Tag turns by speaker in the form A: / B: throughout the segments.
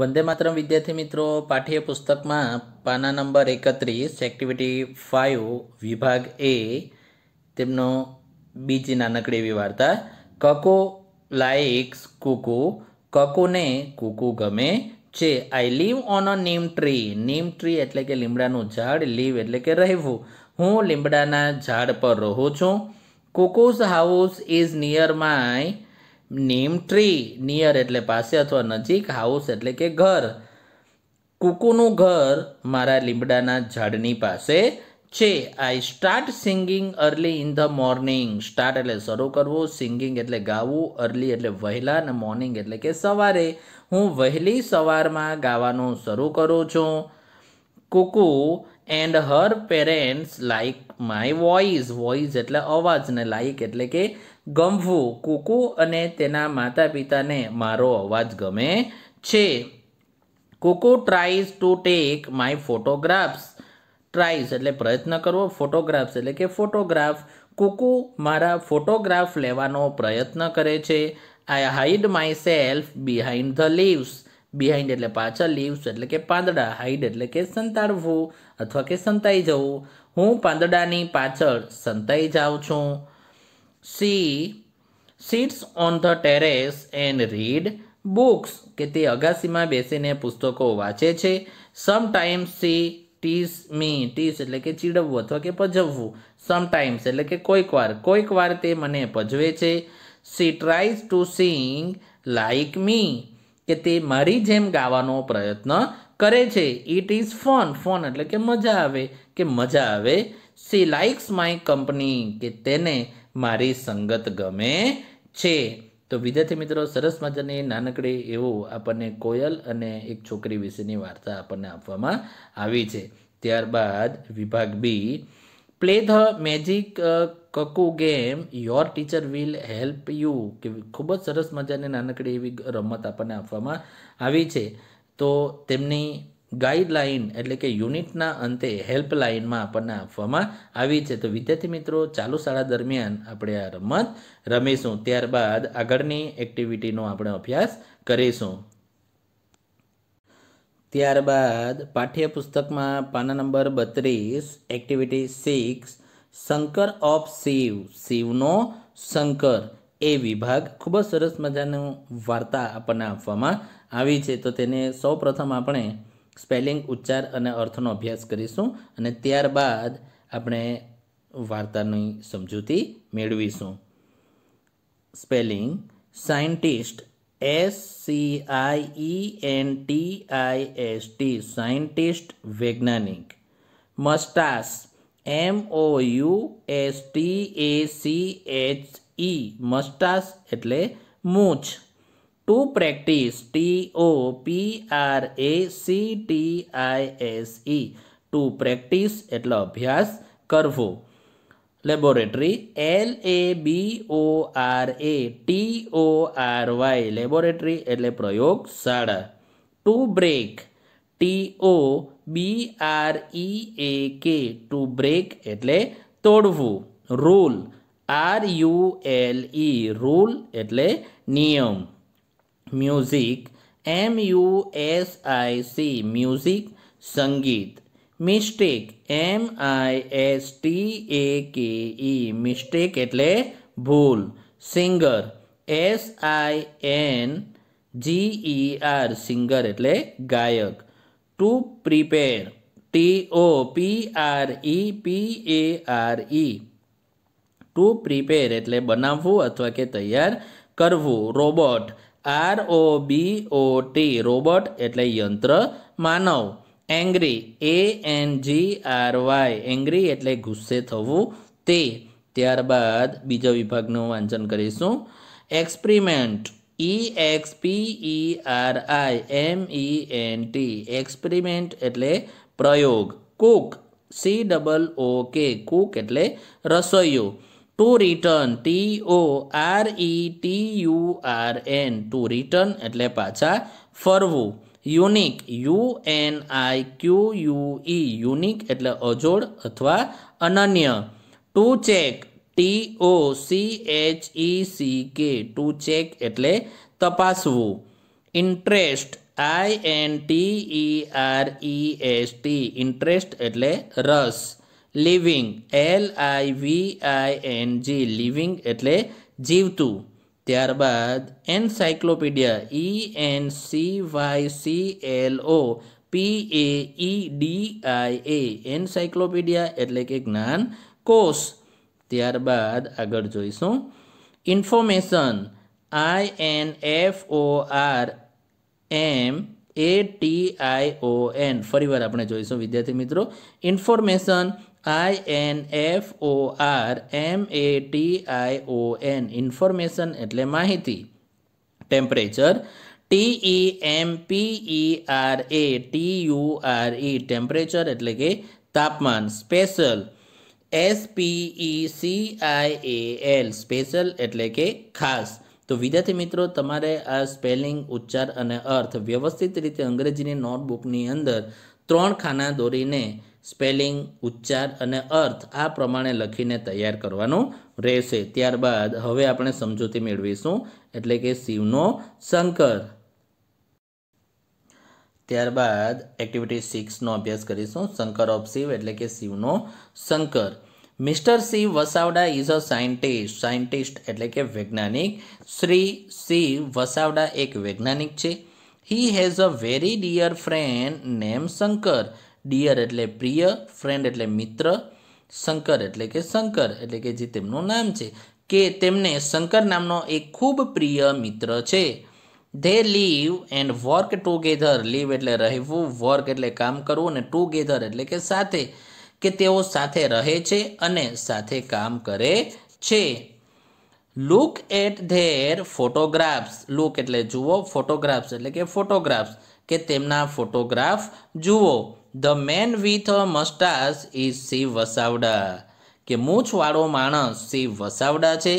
A: વંદે માતરમ વિદ્યાર્થી મિત્રો પાઠ્યપુસ્તકમાં પાના નંબર એકત્રીસ એક્ટિવિટી ફાઇવ વિભાગ એ તેમનો બીજી નાનકડી એવી વાર્તા કકો લાઇક્સ કુકુ કકુને કુકુ ગમે છે I live on a neem tree neem tree એટલે કે લીમડાનું ઝાડ લીવ એટલે કે રહેવું હું લીમડાના ઝાડ પર રહું છું cuckoo's house is near my name tree near એટલે પાસે અથવા નજીક હાઉસ એટલે કે ઘર કુકુનું ઘર મારા લીમડાના ઝાડની પાસે છે I start singing early in the morning start એટલે શરૂ કરવું સિંગિંગ એટલે ગાવું અર્લી એટલે વહેલા અને મોર્નિંગ એટલે કે સવારે હું વહેલી સવારમાં ગાવાનું શરૂ કરું છું cuckoo and her parents like my voice voice એટલે અવાજ ને લાઈક એટલે કે ગમવું કુકુ અને તેના માતા પિતાને મારો અવાજ ગમે છે cuckoo tries to take my photographs tries એટલે પ્રયત્ન કરવો ફોટોગ્રાફ્સ એટલે કે ફોટોગ્રાફ કુકુ મારા ફોટોગ્રાફ લેવાનો પ્રયત્ન કરે છે I hide myself behind the leaves behind એટલે પાછળ લીવ્સ એટલે કે પાંદડા હાઈડ એટલે કે સંતાડવું અથવા કે સંતાઈ જવું હું પાંદડાની પાછળ સંતાઈ જાઉં છું she sits on the terrace and read books કે તે અગાસીમાં બેસીને પુસ્તકો વાંચે છે સમટાઈમ્સ સી ટીસ મી ટીસ એટલે કે ચીડવવું અથવા કે પજવવું સમટાઈમ્સ એટલે કે કોઈક વાર કોઈક વાર તે મને પજવે છે she tries to sing like me કે તે મારી જેમ ગાવાનો પ્રયત્ન કરે છે ઇટ ઇઝ ફન ફન એટલે કે મજા આવે કે મજા આવે સી લાઇક્સ માય કંપની કે તેને મારી સંગત ગમે છે તો વિદ્યાર્થી મિત્રો સરસ મજાની નાનકડી એવું આપણને કોયલ અને એક છોકરી વિશેની વાર્તા આપણને આપવામાં આવી છે ત્યારબાદ વિભાગ B play the magic cuckoo game your teacher will help you કે ખૂબ જ સરસ મજાની નાનકડી એવી રમત આપણને આપવામાં આવી છે તો તેમની ગાઈડલાઇન એટલે કે યુનિટના અંતે હેલ્પલાઇનમાં આપણને આપવામાં આવી છે તો વિદ્યાર્થી મિત્રો ચાલુ શાળા દરમિયાન આપણે આ રમત રમીશું ત્યારબાદ આગળની એક્ટિવિટીનો આપણે અભ્યાસ કરીશું ત્યારબાદ પાઠ્યપુસ્તકમાં પાના નંબર બત્રીસ activity six Shankar of Shiv શિવનો શંકર એ વિભાગ ખૂબ જ સરસ મજાનું વાર્તા આપણને આપવામાં આવી છે તો તેને સૌ પ્રથમ આપણે સ્પેલિંગ ઉચ્ચાર અને અર્થનો અભ્યાસ કરીશું અને ત્યારબાદ આપણે વાર્તાની સમજૂતી મેળવીશું spelling scientist S C I E N T I S T scientist વૈજ્ઞાનિક moustache M O U S T A C H E moustache એટલે મૂછ to practise T O P R A C T I S E to practise એટલે અભ્યાસ કરવો laboratory L A B O R A T O R Y laboratory એટલે પ્રયોગશાળા to break T O B R E A કે two break એટલે તોડવું rule R U L E rule એટલે નિયમ music M U S I C music સંગીત mistake M I S T A K E mistake એટલે ભૂલ singer S I N G E R singer એટલે ગાયક to prepare T O P R E P A R E to prepare એટલે બનાવવું અથવા કે તૈયાર કરવું robot R O B O T robot એટલે યંત્ર માનવ angry A N G R Y angry એટલે ગુસ્સે થવું તે ત્યારબાદ બીજા વિભાગનું વાંચન કરીશું experiment E X P E R I M E N T experiment એટલે પ્રયોગ cook C double O K cook એટલે રસોઈયું to return T O R E T U R N to return એટલે પાછા ફરવું unique U N I Q U E unique એટલે અજોડ અથવા અનન્ય to check T O C H E C K to check એટલે તપાસવું interest I N T E R E S T interest એટલે રસ living L I V I N G living એટલે જીવતું ત્યારબાદ encyclopaedia E N C Y C L O P A E D I A encyclopaedia એટલે કે જ્ઞાન કોષ ત્યારબાદ આગળ જોઈશું information I N F O R M A T I O N વાર આપણે જોઈશું વિદ્યાર્થી મિત્રો information I N F O R M A T I O N information એટલે માહિતી temperature T E M P E R A T U R E temperature એટલે કે તાપમાન special S P E C I A L special એટલે કે ખાસ તો વિદ્યાર્થી મિત્રો તમારે આ સ્પેલિંગ ઉચ્ચાર અને અર્થ વ્યવસ્થિત રીતે અંગ્રેજીની નોટબુકની અંદર ત્રણ ખાના દોરીને સ્પેલિંગ ઉચ્ચાર અને અર્થ આ પ્રમાણે લખીને તૈયાર કરવાનું રહેશે ત્યારબાદ હવે આપણે સમજૂતી મેળવીશું એટલે કે શિવનો શંકર ત્યારબાદ એક્ટિવિટી સિક્સનો અભ્યાસ કરીશું શંકર ઓફ શિવ એટલે કે શિવનો Shankar mister Shiv Vasavada is a scientist scientist એટલે કે વૈજ્ઞાનિક શ્રી શિવ વસાવડા એક વૈજ્ઞાનિક છે he has a very dear friend name Shankar dear એટલે પ્રિય ફ્રેન્ડ એટલે મિત્ર શંકર એટલે કે શંકર એટલે કે જે તેમનું નામ છે કે તેમને શંકર નામનો એક ખૂબ પ્રિય મિત્ર છે they live and work together live એટલે રહેવું વર્ક એટલે કામ કરવું અને ટુગેધર એટલે કે સાથે કે તેઓ સાથે રહે છે અને સાથે કામ કરે છે look at their photographs look એટલે જુઓ ફોટોગ્રાફ્સ એટલે કે ફોટોગ્રાફ્સ કે તેમના ફોટોગ્રાફ જુઓ the man with a moustache is Shiv Vasavada કે મૂછવાળો માણસ શિવ વસાવડા છે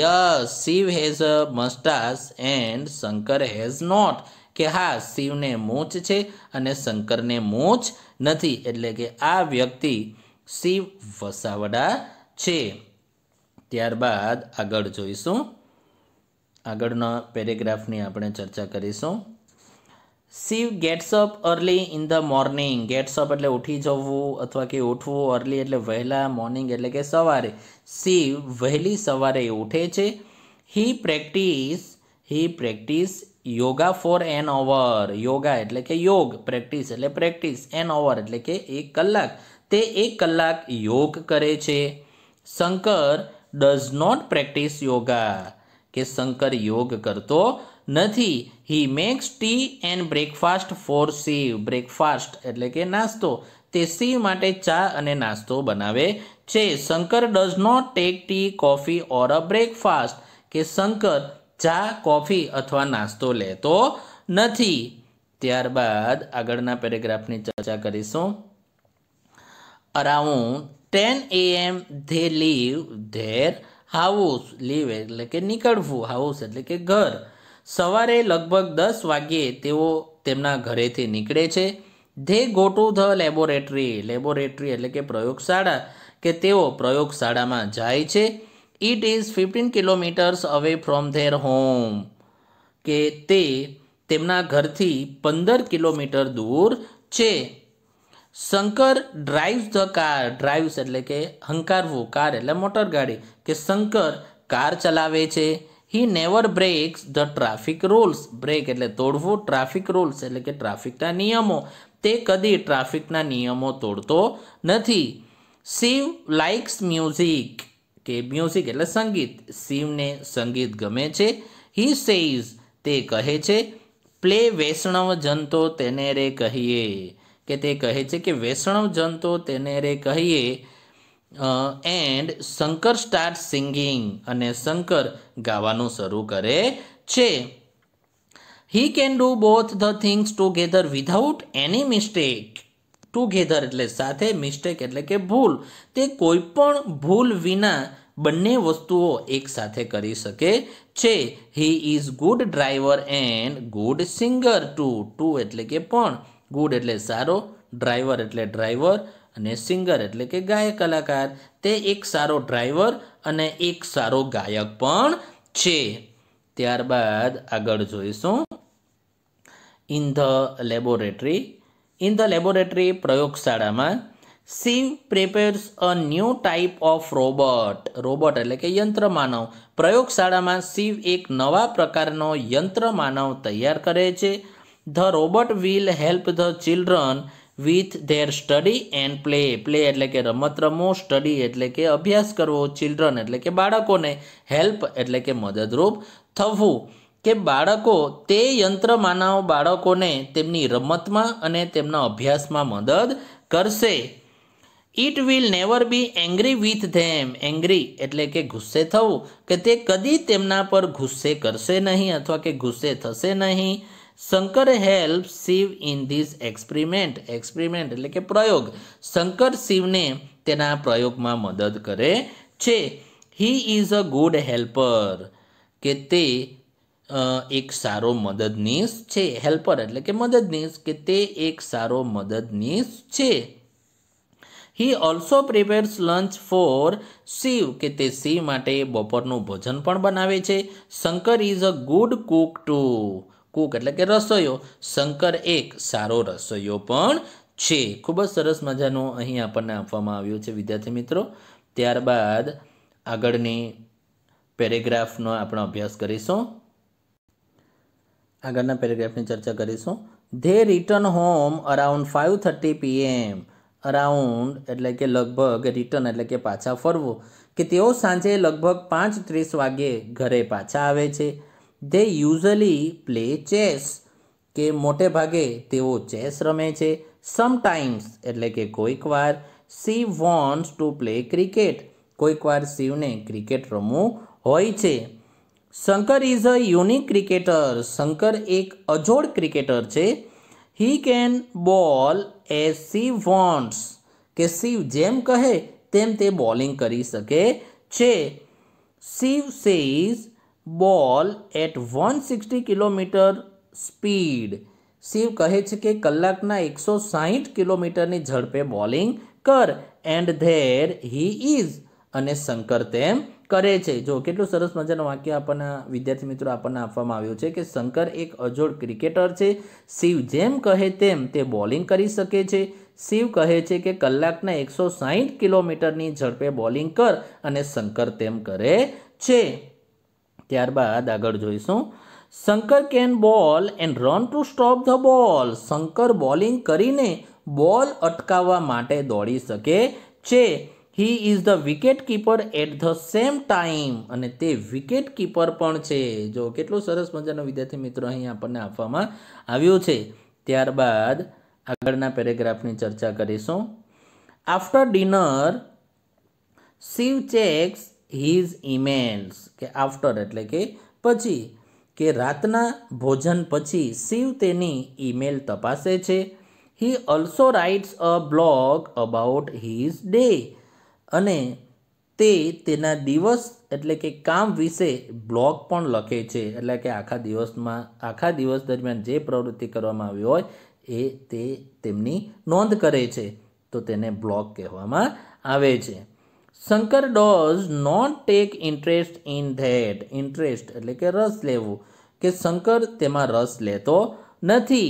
A: yes Shiv has a moustache and Shankar has not કે હા શિવને મૂછ છે અને શંકરને મૂછ નથી એટલે કે આ વ્યક્તિ શિવ વસાવડા છે ત્યારબાદ આગળ જોઈશું આગળના પેરેગ્રાફની આપણે ચર્ચા કરીશું Shiv gets up early in the morning gets up એટલે ઉઠી જવું અથવા કે ઉઠવું અર્લી એટલે વહેલા મોર્નિંગ એટલે કે સવારે શિવ વહેલી સવારે ઉઠે છે he practice he practice yoga for an hour yoga એટલે કે યોગ પ્રેક્ટિસ એટલે પ્રેક્ટિસ એન અવર એટલે કે એક કલાક તે એક કલાક યોગ કરે છે Shankar does not practice yoga કે શંકર યોગ કરતો નથી he makes tea and breakfast for she breakfast એટલે કે નાસ્તો તે સી માટે ચા અને નાસ્તો બનાવે છે Shankar does not take tea coffee or a breakfast કે શંકર ચા કોફી અથવા નાસ્તો લેતો નથી ત્યારબાદ આગળના પેરેગ્રાફની ચર્ચા કરીશું around ten AM they leave their house leave એટલે કે નીકળવું હાઉસ એટલે કે ઘર સવારે લગભગ દસ વાગ્યે તેઓ તેમના ઘરેથી નીકળે છે they go to the laboratory laboratory એટલે કે પ્રયોગશાળા કે તેઓ પ્રયોગશાળામાં જાય છે it is fifteen kilometres away from their home કે તે તેમના ઘરથી પંદર કિલોમીટર દૂર છે Shankar drives the car drives એટલે કે હંકારવું કાર એટલે મોટરગાડી કે શંકર કાર ચલાવે છે he never breaks the traffic rules break એટલે તોડવું ટ્રાફિક રૂલ્સ એટલે કે ટ્રાફિકના નિયમો તે કદી ટ્રાફિકના નિયમો તોડતો નથી શિવ લાઇક્સ મ્યુઝિક કે મ્યુઝિક એટલે સંગીત શિવને સંગીત ગમે છે હી સેઇઝ તે કહે છે પ્લે વૈષ્ણવ જનતો તેને રે કહીએ કે તે કહે છે કે વૈષ્ણવ જનતો તેને રે કહીએ એન્ડ શંકર સ્ટાર્ટ સિંગિંગ અને શંકર ગાવાનું શરૂ કરે છે he can do both the things together without any mistake together એટલે સાથે મિસ્ટેક એટલે કે ભૂલ તે કોઈ પણ ભૂલ વિના બંને વસ્તુઓ એકસાથે કરી શકે છે he is good driver and good singer too too એટલે કે પણ ગુડ એટલે સારો ડ્રાઈવર એટલે ડ્રાઈવર અને સિંગર એટલે કે ગાયક કલાકાર તે એક સારો ડ્રાઈવર અને એક સારો ગાયક પણ છે ત્યારબાદ આગળ જોઈશું in the laboratory in the laboratory પ્રયોગશાળામાં Shiv prepares a new type of robot robot એટલે કે યંત્ર માનવ પ્રયોગશાળામાં શિવ એક નવા પ્રકારનો યંત્ર માનવ તૈયાર કરે છે the robot will help the children with their study and play play એટલે કે રમત રમો સ્ટડી એટલે કે અભ્યાસ કરવો ચિલ્ડ્રન એટલે કે બાળકોને હેલ્પ એટલે કે મદદરૂપ થવું કે બાળકો તે યંત્ર માનવ બાળકોને તેમની રમતમાં અને તેમના અભ્યાસમાં મદદ કરશે it will never be angry with them angry એટલે કે ગુસ્સે થવું કે તે કદી તેમના પર ગુસ્સે કરશે નહીં અથવા કે ગુસ્સે થશે નહીં Shankar help Shiv in this experiment experiment એટલે કે પ્રયોગ શંકર શિવને તેના પ્રયોગમાં મદદ કરે છે he is a good helper કે તે એક સારો મદદનીશ છે હેલ્પર એટલે કે મદદનીશ કે તે એક સારો મદદનીશ છે he also prepares lunch for Shiv કે તે શિવ માટે બપોરનું ભોજન પણ બનાવે છે Shankar is a good cook to cook એટલે કે રસોઈયો શંકર એક સારો રસોઈયો પણ છે ખૂબ જ સરસ મજાનું અહીં આપણને આપવામાં આવ્યું છે વિદ્યાર્થી મિત્રો ત્યારબાદ આગળની પેરેગ્રાફનો આપણો અભ્યાસ કરીશું આગળના પેરેગ્રાફની ચર્ચા કરીશું they return home around five thirty PM around એટલે કે લગભગ રિટર્ન એટલે કે પાછા ફરવું કે તેઓ સાંજે લગભગ પાંચ ત્રીસ વાગ્યે ઘરે પાછા આવે છે દે યુઝલી પ્લે ચેસ કે મોટે ભાગે તેઓ ચેસ રમે છે સમટાઈમ્સ એટલે કે કોઈક વાર she wants to play cricket કોઈક વાર શિવને ક્રિકેટ રમવું હોય છે Shankar is a unique cricketer Shankar એક અજોડ ક્રિકેટર છે હી કેન બોલ એ શિવ વોન્ટ્સ કે શિવ જેમ કહે તેમ તે બોલિંગ કરી શકે છે Shiv says bowl at one sixty kilometre speed Shiv કહે છે કે કલાકના એકસો સાહીઠ કિલોમીટરની ઝડપે બોલિંગ કર એન્ડ ધેર હી ઇઝ અને શંકર તેમ કરે છે જો કેટલું સરસ મજાનું વાક્ય આપણને વિદ્યાર્થી મિત્રો આપણને આપવામાં આવ્યું છે કે શંકર એક અજોડ ક્રિકેટર છે શિવ જેમ કહે તેમ તે બોલિંગ કરી શકે છે શિવ કહે છે કે કલાકના એકસો સાહીઠ કિલોમીટરની ઝડપે બોલિંગ કર અને શંકર તેમ કરે છે ત્યારબાદ આગળ જોઈશું Shankar can bowl and run to stop the ball Shankar bowling કરીને બોલ અટકાવવા માટે દોડી શકે છે he is the wicket keeper at the same time અને તે વિકેટ કીપર પણ છે જો કેટલું સરસ મજાનો વિદ્યાર્થી મિત્રો અહીં આપણને આપવામાં આવ્યો છે ત્યારબાદ આગળના પેરેગ્રાફની ચર્ચા કરીશું after dinner Shiv checks his emails કે આફ્ટર એટલે કે પછી કે રાતના ભોજન પછી શિવ તેની ઇમેલ તપાસે છે he also writes a blog about his day અને તે તેના દિવસ એટલે કે કામ વિશે બ્લોગ પણ લખે છે એટલે કે આખા દિવસમાં આખા દિવસ દરમિયાન જે પ્રવૃત્તિ કરવામાં આવી હોય એ તે તેમની નોંધ કરે છે તો તેને બ્લોગ કહેવામાં આવે છે Shankar does not take interest in that interest એટલે કે રસ લેવું કે શંકર તેમાં રસ લેતો નથી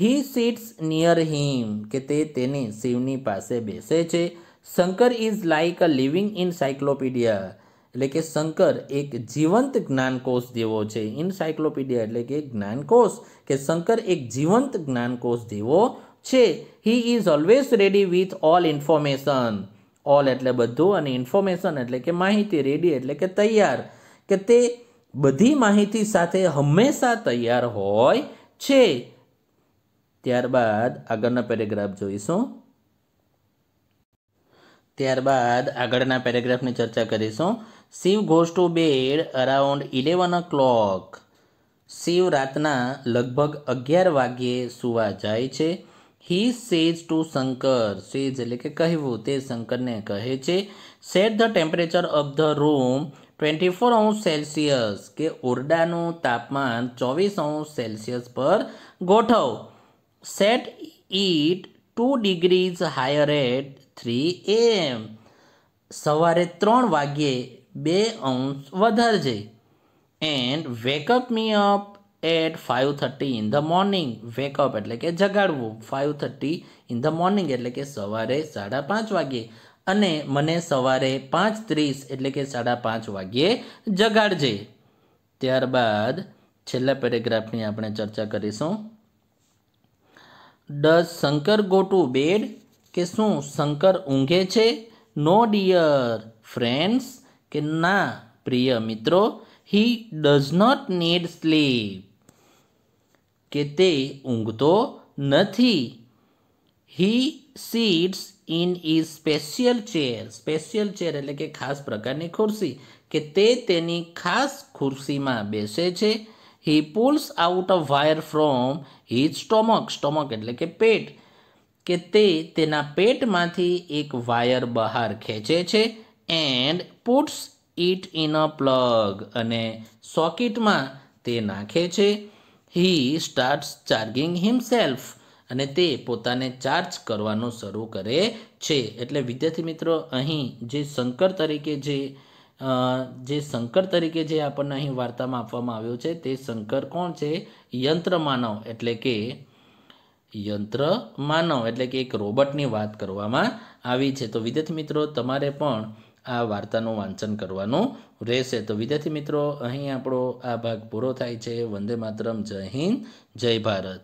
A: હી સીટ્સ નિયર હિમ કે તે તેની શિવની પાસે બેસે છે Shankar is like a living encyclopaedia એટલે કે શંકર એક જીવંત જ્ઞાનકોશ જેવો છે ઇન્સાયક્લોપીડિયા એટલે કે જ્ઞાનકોશ કે શંકર એક જીવંત જ્ઞાનકોશ જેવો છે he is always ready with all information all એટલે બધું અને ઇન્ફોર્મેશન એટલે કે માહિતી રેડી એટલે કે તૈયાર કે તે બધી માહિતી સાથે હંમેશા તૈયાર હોય છે ત્યારબાદ આગળના પેરેગ્રાફ જોઈશું ત્યારબાદ આગળના પેરેગ્રાફની ચર્ચા કરીશું Shiv goes to bed around eleven o'clock Shiv રાતના લગભગ અગિયાર વાગ્યે સૂવા જાય છે he says to Shankar says એટલે કે કહેવું તે શંકરને કહે છે set the temperature of the room twenty four અંશ સેલ્સિયસ કે ઓરડાનું તાપમાન ચોવીસ અંશ સેલ્સિયસ પર ગોઠવ set it to degrees higher at three AM સવારે ત્રણ વાગ્યે બે અંશ વધારજે and wake up me up at five thirty in the morning wake up એટલે કે જગાડવું five thirty in the morning એટલે કે સવારે સાડા પાંચ વાગ્યે અને મને સવારે પાંચ ત્રીસ એટલે કે સાડા પાંચ વાગ્યે જગાડજે ત્યારબાદ છેલ્લા પેરેગ્રાફની આપણે ચર્ચા કરીશું does Shankar go to bed કે શું શંકર ઊંઘે છે નો ડિયર ફ્રેન્ડ્સ કે ના પ્રિય મિત્રો he does not need sleep કે તે ઊંઘતો નથી he sits in his special chair special chair એટલે કે ખાસ પ્રકારની ખુરશી કે તે તેની ખાસ ખુરશીમાં બેસે છે he pulls out a wire from his stomach stomach એટલે કે પેટ કે તે તેના પેટમાંથી એક વાયર બહાર ખેંચે છે and puts it in a plug અને સોકેટમાં તે નાખે છે હી સ્ટાર્ટ્સ ચાર્જિંગ હિમસેલ્ફ અને તે પોતાને ચાર્જ કરવાનું શરૂ કરે છે એટલે વિદ્યાર્થી મિત્રો અહીં જે શંકર તરીકે જે જે શંકર તરીકે જે આપણને અહીં વાર્તામાં આપવામાં આવ્યો છે તે શંકર કોણ છે યંત્ર માનવ એટલે કે યંત્ર માનવ એટલે કે એક રોબોટની વાત કરવામાં આવી છે તો વિદ્યાર્થી મિત્રો તમારે પણ આ વાર્તાનું વાંચન કરવાનું રહેશે તો વિદ્યાર્થી મિત્રો અહીં આપણો આ ભાગ પૂરો થાય છે વંદે માતરમ જય હિન્દ જય ભારત